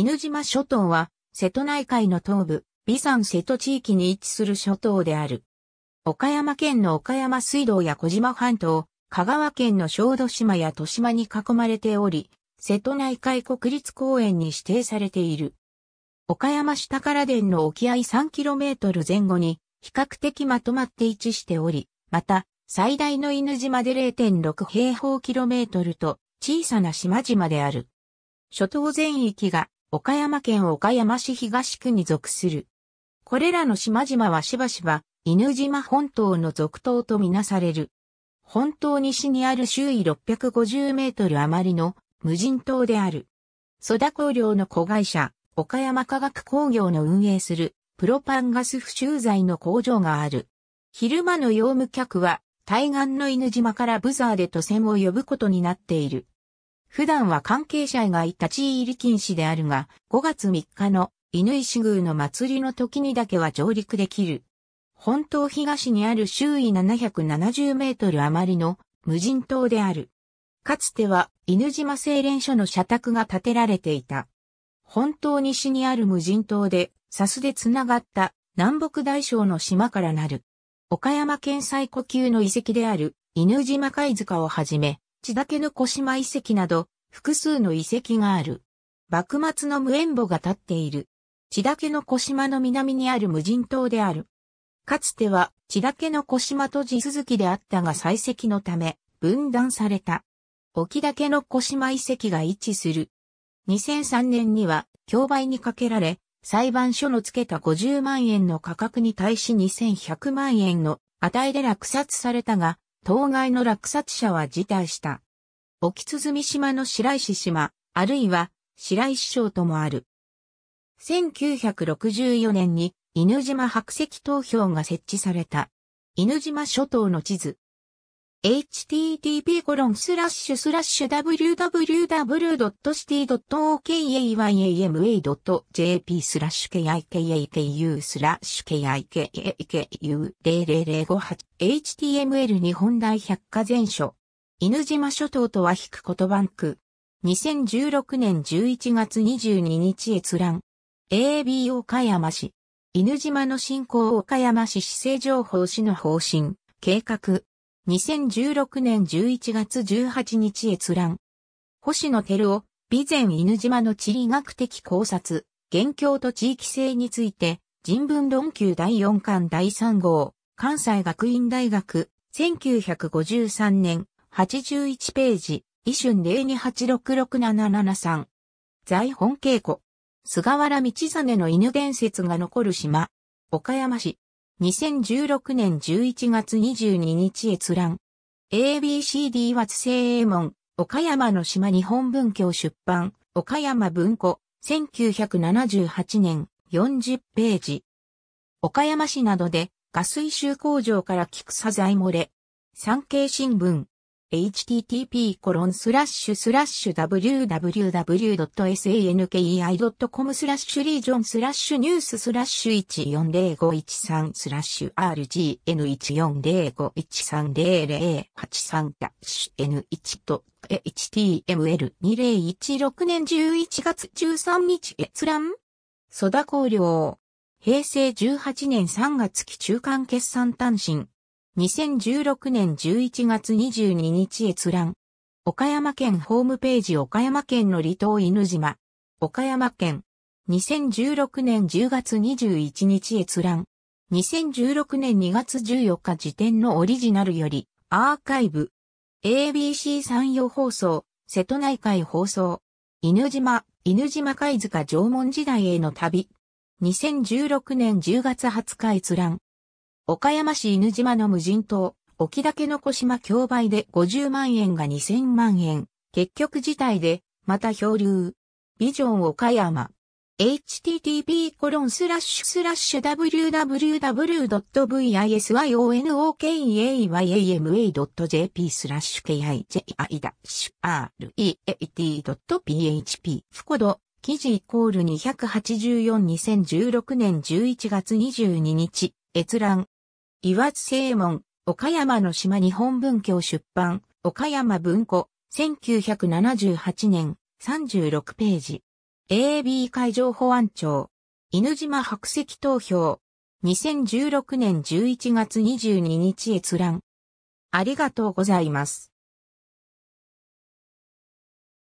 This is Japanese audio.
犬島諸島は、瀬戸内海の東部、美山瀬戸地域に位置する諸島である。岡山県の岡山水道や小島半島、香川県の小豆島や豊島に囲まれており、瀬戸内海国立公園に指定されている。岡山下から田の沖合 3km 前後に、比較的まとまって位置しており、また、最大の犬島で0.6平方キロメートルと、小さな島々である。諸島全域が岡山県岡山市東区に属する。これらの島々はしばしば、犬島本島の続島とみなされる。本島西にある周囲650メートル余りの無人島である。ソダ工業の子会社、岡山化学工業の運営するプロパンガス不臭剤の工場がある。昼間の用務客は対岸の犬島からブザーで渡船を呼ぶことになっている。普段は関係者以外立ち入り禁止であるが、5月3日の犬石宮の祭りの時にだけは上陸できる。本島東にある周囲770メートル余りの無人島である。かつては犬島精錬所の社宅が建てられていた。本島西にある無人島で、サスでつながった南北大小の島からなる。岡山県最古級の遺跡である犬島貝塚をはじめ、千家の小島遺跡など、複数の遺跡がある。幕末の無縁墓が立っている。千家の小島の南にある無人島である。かつては千家の小島と地続きであったが採石のため分断された。沖家の小島遺跡が位置する。2003年には競売にかけられ、裁判所の付けた50万円の価格に対し2100万円の値で落札されたが、当該の落札者は辞退した。沖鼓島の白石島、あるいは白石省ともある。1964年に犬島白石投票が設置された。犬島諸島の地図。http://www.city.okayama.jp スラッシュ kikau スラッシュ kikku00058 html 日本大百科全書犬島諸島とは引く言葉区2016年11月22日閲覧 AB 岡山市犬島の振興岡山市市政情報市の方針計画2016年11月18日閲覧。星野照夫、備前犬島の地理学的考察、現況と地域性について、人文論級第4巻第3号、関西学院大学、1953年、81ページ、異春02866773。在本稽古。菅原道真の犬伝説が残る島。岡山市。2016年11月22日閲覧。ABCD 和聖英門、岡山の島日本文教出版、岡山文庫、1978年、40ページ。岡山市などで、ガス石油工場から菊サザイ漏れ。産経新聞。http://www.sankei.com スラッシュリージョンスラッシュニューススラッシュ140513スラッシュ RGN1405130083 ダッシュ N1.html2016 年11月13日閲覧ソダ考慮平成18年3月期中間決算単身2016年11月22日閲覧。岡山県ホームページ岡山県の離島犬島。岡山県。2016年10月21日閲覧。2016年2月14日時点のオリジナルより、アーカイブ。ABC 産業放送、瀬戸内海放送。犬島、犬島貝塚縄文時代への旅。2016年10月20日閲覧。岡山市犬島の無人島、沖岳の小島競売で50万円が2000万円。結局事態で、また漂流。ビジョン岡山。h t t p コロンススララッッシシュュ w w w v i s i o n o k a y a m a j p スラッシュ kij-reat.php i フコド、記事イコール284 2016年11月22日、閲覧。岩津正門、岡山の島日本文教出版、岡山文庫、1978年、36ページ。AB 海上保安庁、犬島白石投票、2016年11月22日閲覧。ありがとうございます。